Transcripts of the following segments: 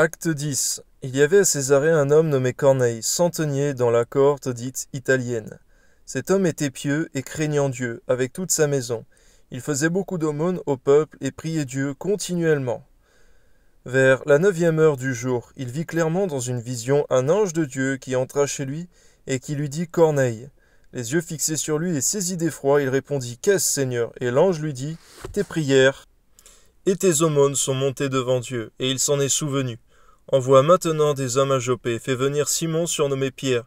Acte 10. Il y avait à Césarée un homme nommé Corneille, centenier dans la cohorte dite italienne. Cet homme était pieux et craignant Dieu, avec toute sa maison. Il faisait beaucoup d'aumônes au peuple et priait Dieu continuellement. Vers la neuvième heure du jour, il vit clairement dans une vision un ange de Dieu qui entra chez lui et qui lui dit Corneille. Les yeux fixés sur lui et saisi d'effroi, il répondit Qu'est-ce, Seigneur Et l'ange lui dit Tes prières et tes aumônes sont montées devant Dieu, et il s'en est souvenu envoie maintenant des hommes à Jopé, fais venir Simon surnommé Pierre.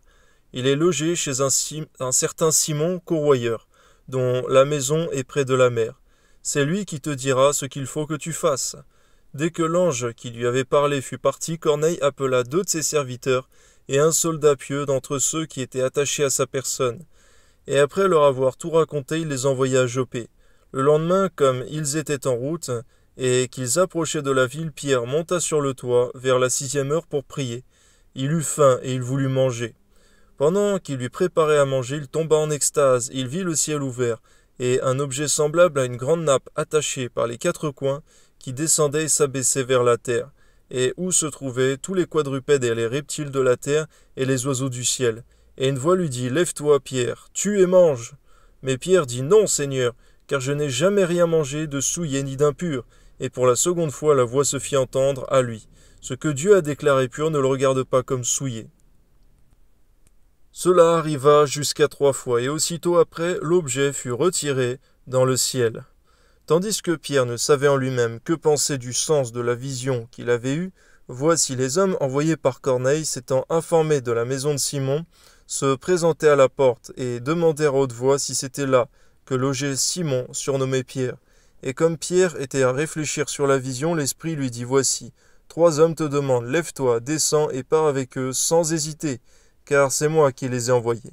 Il est logé chez un, certain Simon courroyeur, dont la maison est près de la mer. C'est lui qui te dira ce qu'il faut que tu fasses. Dès que l'ange qui lui avait parlé fut parti, Corneille appela deux de ses serviteurs et un soldat pieux d'entre ceux qui étaient attachés à sa personne. Et après leur avoir tout raconté, il les envoya à Jopé. Le lendemain, comme ils étaient en route, et qu'ils approchaient de la ville, Pierre monta sur le toit vers la sixième heure pour prier. Il eut faim et il voulut manger. Pendant qu'il lui préparait à manger, il tomba en extase, il vit le ciel ouvert, et un objet semblable à une grande nappe attachée par les quatre coins qui descendait et s'abaissait vers la terre, et où se trouvaient tous les quadrupèdes et les reptiles de la terre et les oiseaux du ciel. Et une voix lui dit, Lève-toi, Pierre, tue et mange. Mais Pierre dit, Non, Seigneur, car je n'ai jamais rien mangé de souillé ni d'impur, et pour la seconde fois la voix se fit entendre à lui. Ce que Dieu a déclaré pur ne le regarde pas comme souillé. Cela arriva jusqu'à trois fois, et aussitôt après l'objet fut retiré dans le ciel. Tandis que Pierre ne savait en lui-même que penser du sens de la vision qu'il avait eue, voici les hommes envoyés par Corneille s'étant informés de la maison de Simon, se présentaient à la porte et demandèrent à haute voix si c'était là que logeait Simon surnommé Pierre. Et comme Pierre était à réfléchir sur la vision, l'Esprit lui dit, Voici, trois hommes te demandent, lève-toi, descends et pars avec eux sans hésiter, car c'est moi qui les ai envoyés.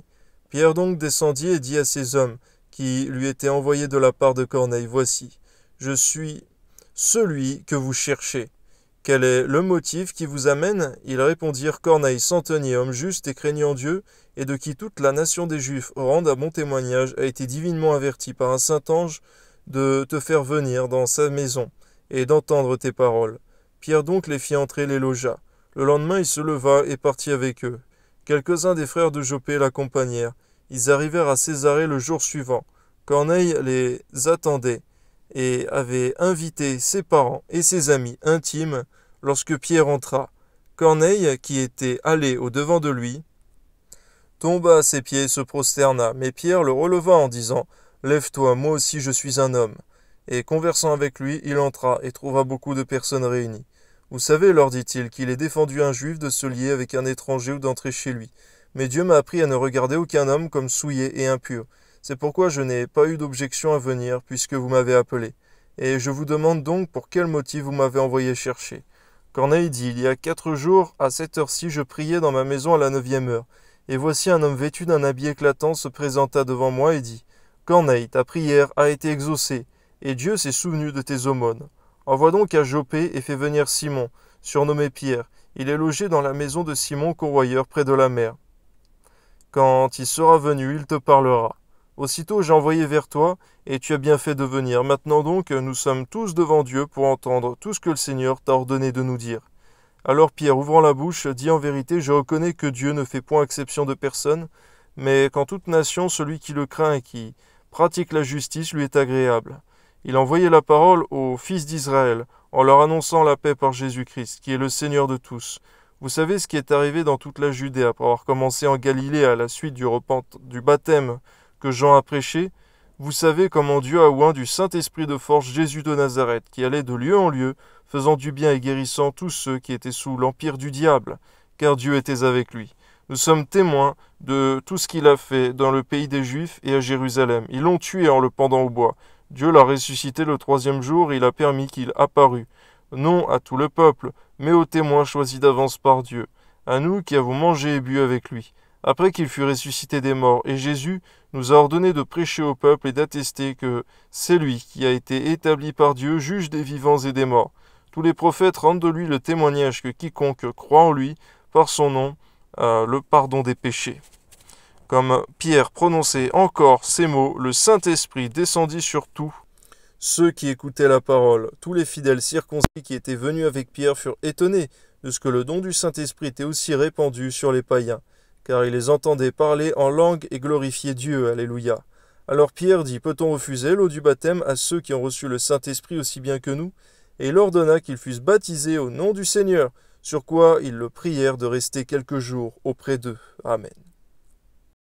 Pierre donc descendit et dit à ces hommes qui lui étaient envoyés de la part de Corneille, Voici, je suis celui que vous cherchez. Quel est le motif qui vous amène Ils répondirent Corneille, centenier, homme juste et craignant Dieu, et de qui toute la nation des Juifs rende un bon témoignage, a été divinement averti par un saint ange de te faire venir dans sa maison et d'entendre tes paroles. Pierre donc les fit entrer les logea. Le lendemain, il se leva et partit avec eux. Quelques-uns des frères de Jopé l'accompagnèrent. Ils arrivèrent à Césarée le jour suivant. Corneille les attendait et avait invité ses parents et ses amis intimes lorsque Pierre entra. Corneille, qui était allé au devant de lui, tomba à ses pieds et se prosterna, mais Pierre le releva en disant Lève-toi, moi aussi je suis un homme. Et conversant avec lui, il entra et trouva beaucoup de personnes réunies. Vous savez, leur dit-il, qu'il est défendu un juif de se lier avec un étranger ou d'entrer chez lui. Mais Dieu m'a appris à ne regarder aucun homme comme souillé et impur. C'est pourquoi je n'ai pas eu d'objection à venir, puisque vous m'avez appelé. Et je vous demande donc pour quel motif vous m'avez envoyé chercher. Corneille dit, il y a quatre jours, à cette heure-ci, je priais dans ma maison à la neuvième heure. Et voici un homme vêtu d'un habit éclatant se présenta devant moi et dit, Qu'en ta prière a été exaucée, et Dieu s'est souvenu de tes aumônes. Envoie donc à Jopé et fais venir Simon, surnommé Pierre. Il est logé dans la maison de Simon Corroyeur, près de la mer. Quand il sera venu, il te parlera. Aussitôt j'ai envoyé vers toi, et tu as bien fait de venir. Maintenant donc, nous sommes tous devant Dieu pour entendre tout ce que le Seigneur t'a ordonné de nous dire. Alors Pierre, ouvrant la bouche, dit en vérité, je reconnais que Dieu ne fait point exception de personne, mais qu'en toute nation, celui qui le craint et qui pratique la justice, lui est agréable. Il envoyait la parole aux fils d'Israël, en leur annonçant la paix par Jésus-Christ, qui est le Seigneur de tous. Vous savez ce qui est arrivé dans toute la Judée après avoir commencé en Galilée à la suite du, repent... du baptême que Jean a prêché Vous savez comment Dieu a oint du Saint-Esprit de force Jésus de Nazareth, qui allait de lieu en lieu, faisant du bien et guérissant tous ceux qui étaient sous l'empire du diable, car Dieu était avec lui. Nous sommes témoins de tout ce qu'il a fait dans le pays des Juifs et à Jérusalem. Ils l'ont tué en le pendant au bois. Dieu l'a ressuscité le troisième jour et il a permis qu'il apparût, non à tout le peuple, mais aux témoins choisis d'avance par Dieu, à nous qui avons mangé et bu avec lui, après qu'il fut ressuscité des morts. Et Jésus nous a ordonné de prêcher au peuple et d'attester que c'est lui qui a été établi par Dieu, juge des vivants et des morts. Tous les prophètes rendent de lui le témoignage que quiconque croit en lui, par son nom, euh, le pardon des péchés. Comme Pierre prononçait encore ces mots, le Saint-Esprit descendit sur tout ceux qui écoutaient la parole. Tous les fidèles circoncis qui étaient venus avec Pierre furent étonnés de ce que le don du Saint-Esprit était aussi répandu sur les païens, car ils les entendaient parler en langue et glorifier Dieu. Alléluia. Alors Pierre dit, Peut-on refuser l'eau du baptême à ceux qui ont reçu le Saint-Esprit aussi bien que nous Et il ordonna qu'ils fussent baptisés au nom du Seigneur sur quoi ils le prièrent de rester quelques jours auprès d'eux. Amen.